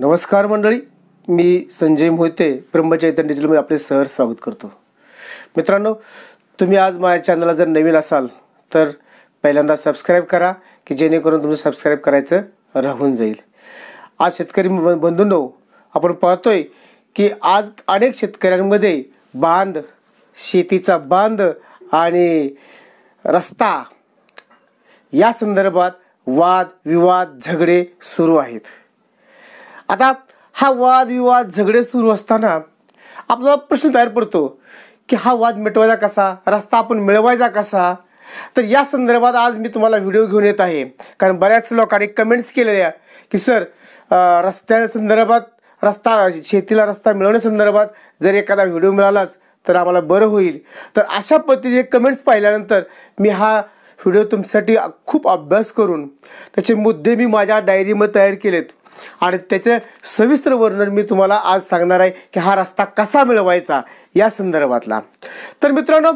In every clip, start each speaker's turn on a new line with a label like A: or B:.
A: नमस्कार मंडळी मी संजय मोहिते डिजिटल डिजिटलमध्ये आपले सहर स्वागत करतो मित्रांनो तुम्ही आज माझ्या चॅनलला जर नवीन असाल तर पहिल्यांदा सबस्क्राईब करा की जेणेकरून तुम्ही सबस्क्राईब करायचं राहून जाईल आज शेतकरी बंधूंनो आपण पाहतोय की आज अनेक शेतकऱ्यांमध्ये बांध शेतीचा बांध आणि रस्ता या संदर्भात वाद विवाद झगडे सुरू आहेत आता हा वादविवाद झगडे सुरू असताना आपला प्रश्न तयार पडतो की हा वाद मिटवायचा कसा रस्ता आपण मिळवायचा कसा तर या संदर्भात आज मी तुम्हाला व्हिडिओ घेऊन येत आहे कारण बऱ्याच लोकांनी कमेंट्स केलेल्या की सर रस्त्या संदर्भात रस्ता शेतीला रस्ता मिळवण्यासंदर्भात जर एखादा व्हिडिओ मिळालाच तर आम्हाला बरं होईल तर अशा पद्धतीने कमेंट्स पाहिल्यानंतर मी हा व्हिडिओ तुमच्यासाठी खूप अभ्यास करून त्याचे मुद्दे मी माझ्या डायरीमध्ये तयार केलेत आणि त्याचं सविस्तर वर्णन मी तुम्हाला आज सांगणार आहे की हा रस्ता कसा मिळवायचा या संदर्भातला तर मित्रांनो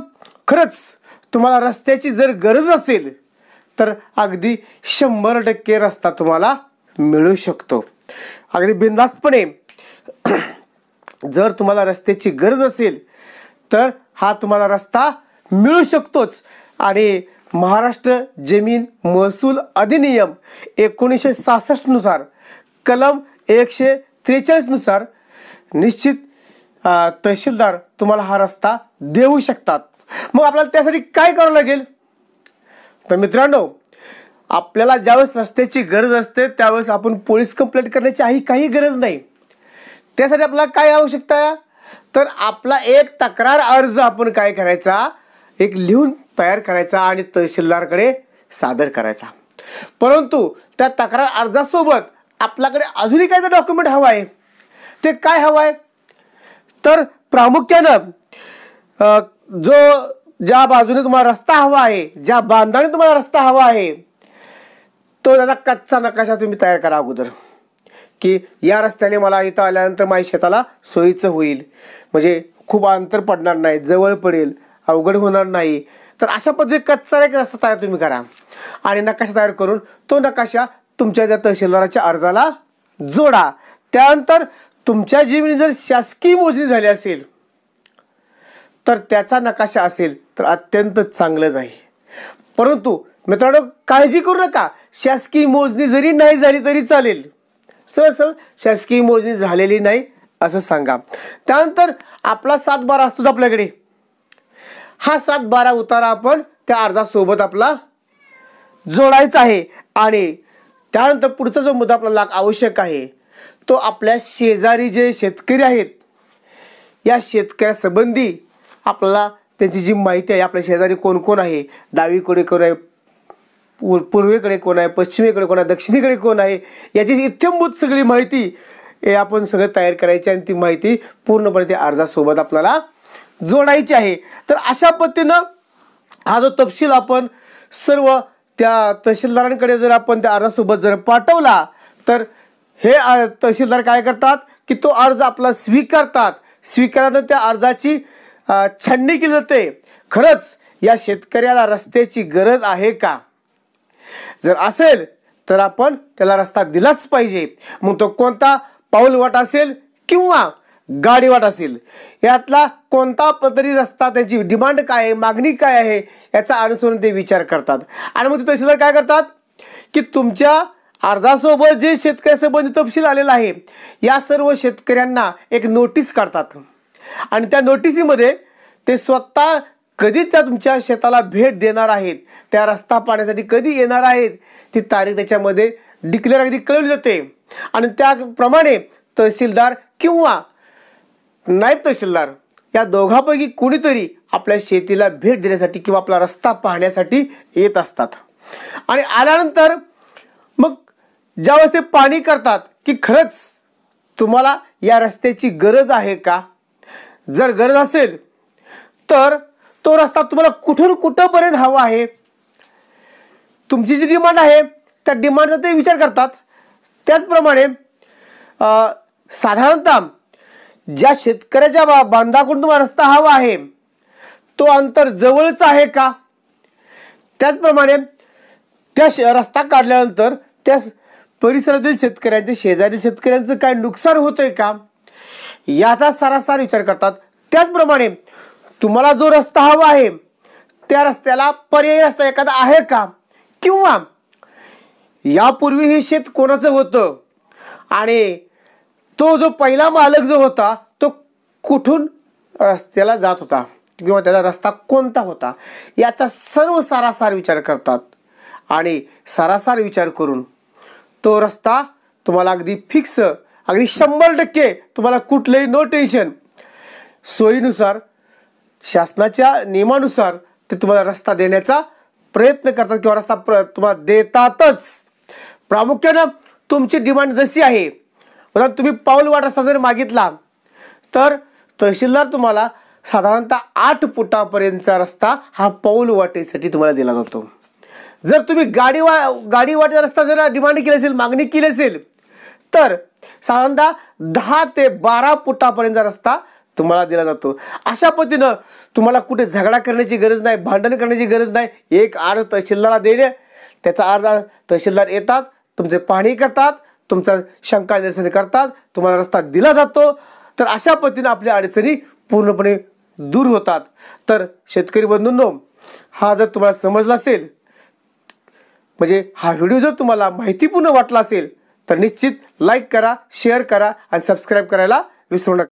A: खरंच तुम्हाला रस्त्याची जर गरज असेल तर अगदी शंभर टक्के रस्ता तुम्हाला मिळू शकतो अगदी बिंदास्तपणे जर तुम्हाला रस्त्याची गरज असेल तर हा तुम्हाला रस्ता मिळू शकतोच आणि महाराष्ट्र जमीन महसूल अधिनियम एकोणीसशे सहासष्टनुसार कलम एकशे त्रेचाळीसनुसार निश्चित तहसीलदार तुम्हाला हा रस्ता देऊ शकतात मग आपल्याला त्यासाठी काय करावं लागेल तर मित्रांनो आपल्याला ज्यावेळेस रस्त्याची गरज असते त्यावेळेस आपण पोलीस कंप्लेंट करण्याची आई काही गरज नाही त्यासाठी आपल्याला काय आवश्यकता तर आपला एक तक्रार अर्ज आपण काय करायचा एक लिहून तयार करायचा आणि तहसीलदारकडे सादर करायचा परंतु त्या तक्रार अर्जासोबत आपल्याकडे अजूनही काय डॉक्युमेंट हवं आहे ते काय हवं आहे तर प्रामुख्यानं जो ज्या बाजूने तुम्हाला रस्ता हवा आहे ज्या बांधाने तुम्हाला रस्ता हवा आहे तो त्याचा कच्चा नकाशा तुम्ही तयार करा अगोदर की या रस्त्याने मला इथं आल्यानंतर माझ्या शेताला सोयीचं होईल म्हणजे खूप अंतर पडणार नाही जवळ पडेल अवघड होणार नाही तर अशा पद्धती कच्चा एक रस्ता तयार तुम्ही करा आणि नकाशा तयार करून तो नकाशा तुमच्या त्या तहसीलदाराच्या अर्जाला जोडा त्यानंतर तुमच्या जीवनी जर शासकीय मोजणी झाली असेल तर त्याचा नकाशा असेल तर अत्यंत चांगलंच आहे परंतु मित्रांनो काळजी करू नका शासकीय मोजणी जरी नाही झाली तरी चालेल सर सर शासकीय मोजणी झालेली नाही असं सांगा त्यानंतर आपला सात बारा असतोच आपल्याकडे हा सात बारा उतारा आपण त्या अर्जासोबत आपला जोडायचा आहे आणि त्यानंतर पुढचा जो मुद्दा आपल्याला आवश्यक आहे तो आपल्या शेजारी जे शेतकरी आहेत या शेतकऱ्यासंबंधी आपल्याला त्यांची जी माहिती आहे आपल्या शेजारी कोण कोण आहे डावीकडे कोण आहे पूर्वेकडे कोण आहे पश्चिमेकडे कोण आहे दक्षिणेकडे कोण आहे याची इथंभूत सगळी माहिती हे आपण सगळं तयार करायची आणि ती माहिती पूर्णपणे त्या अर्जासोबत आपल्याला जोडायची आहे तर अशा पद्धतीनं हा जो तपशील आपण सर्व त्या तहसीलदारांकडे जर आपण त्या अर्जासोबत जर पाठवला तर हे तहसीलदार काय करतात की तो अर्ज आपला स्वीकारतात स्वीकारानं त्या अर्जाची छाननी केली जाते खरंच या शेतकऱ्याला रस्त्याची गरज आहे का जर असेल तर आपण त्याला रस्ता दिलाच पाहिजे मग तो कोणता पाऊलवाट असेल किंवा गाडीवाट असेल यातला कोणता पदरी रस्ता त्यांची डिमांड काय आहे मागणी काय आहे याचा अनुसरून ते विचार करतात आणि मग ते तहसीलदार काय करतात की तुमच्या अर्जासोबत जे संबंधित तपशील आलेला आहे या सर्व शेतकऱ्यांना एक नोटीस काढतात आणि त्या नोटीसीमध्ये ते स्वतः कधी त्या तुमच्या शेताला भेट देणार आहेत त्या रस्ता पाण्यासाठी कधी येणार आहेत ती तारीख त्याच्यामध्ये डिक्लेअर अगदी कळवली जाते आणि त्याप्रमाणे तहसीलदार किंवा नाही तहसीलदार या दोघांपैकी कुणीतरी आपल्या शेतीला भेट देण्यासाठी किंवा आपला रस्ता पाहण्यासाठी येत असतात आणि आल्यानंतर मग ज्यावेळेस ते पाणी करतात की खरंच तुम्हाला या रस्त्याची गरज आहे का जर गरज असेल तर तो रस्ता तुम्हाला कुठून कुठंपर्यंत हवा आहे तुमची जी डिमांड आहे त्या डिमांडचा ते विचार करतात त्याचप्रमाणे साधारणतः ज्या शेतकऱ्याच्या बा बांधाकडून तुम्हाला रस्ता हवा आहे तो अंतर जवळच आहे का त्याचप्रमाणे त्या रस्ता काढल्यानंतर त्या परिसरातील शेतकऱ्यांचे शेजारी शेतकऱ्यांचं काय नुकसान होतंय का याचा सरासर विचार करतात त्याचप्रमाणे तुम्हाला जो रस्ता हवा आहे त्या रस्त्याला पर्यायी रस्ता एखादा आहे का किंवा यापूर्वी हे शेत कोणाचं होतं आणि तो जो पहिला मालक जो होता तो कुठून रस्त्याला जात होता किंवा त्याचा रस्ता कोणता होता याचा सर्व सारासार विचार करतात आणि सारासार विचार करून तो रस्ता तुम्हाला अगदी फिक्स अगदी शंभर टक्के तुम्हाला कुठलंही नो टेन्शन सोयीनुसार शासनाच्या नियमानुसार ते तुम्हाला रस्ता देण्याचा प्रयत्न करतात किंवा रस्ता प्र तुम्हाला देतातच प्रामुख्यानं तुमची डिमांड जशी आहे परंतु तुम्ही पाऊल रस्ता जर मागितला तर तहसीलदार तुम्हाला साधारणतः आठ फुटापर्यंतचा रस्ता हा पाऊल वाटेसाठी तुम्हाला दिला जातो जर तुम्ही गाडी वा गाडी वाटे रस्ता जर डिमांड केली असेल मागणी केली असेल तर साधारणतः दहा ते बारा फुटापर्यंतचा रस्ता तुम्हाला दिला जातो अशा पद्धतीनं तुम्हाला कुठे झगडा करण्याची गरज नाही भांडण करण्याची गरज नाही एक अर्ज तहसीलदारला देणे त्याचा अर्ज तहसीलदार येतात तुमचे पाणी करतात तुमचा शंका निरसन करतात तुम्हाला रस्ता दिला जातो तर अशा पद्धतीने आपल्या अडचणी पूर्णपणे दूर होतात तर शेतकरी बंधूंनो हा जर तुम्हाला समजला असेल म्हणजे हा व्हिडिओ जर तुम्हाला माहितीपूर्ण वाटला असेल तर निश्चित लाईक करा शेअर करा आणि सबस्क्राईब करायला विसरू नका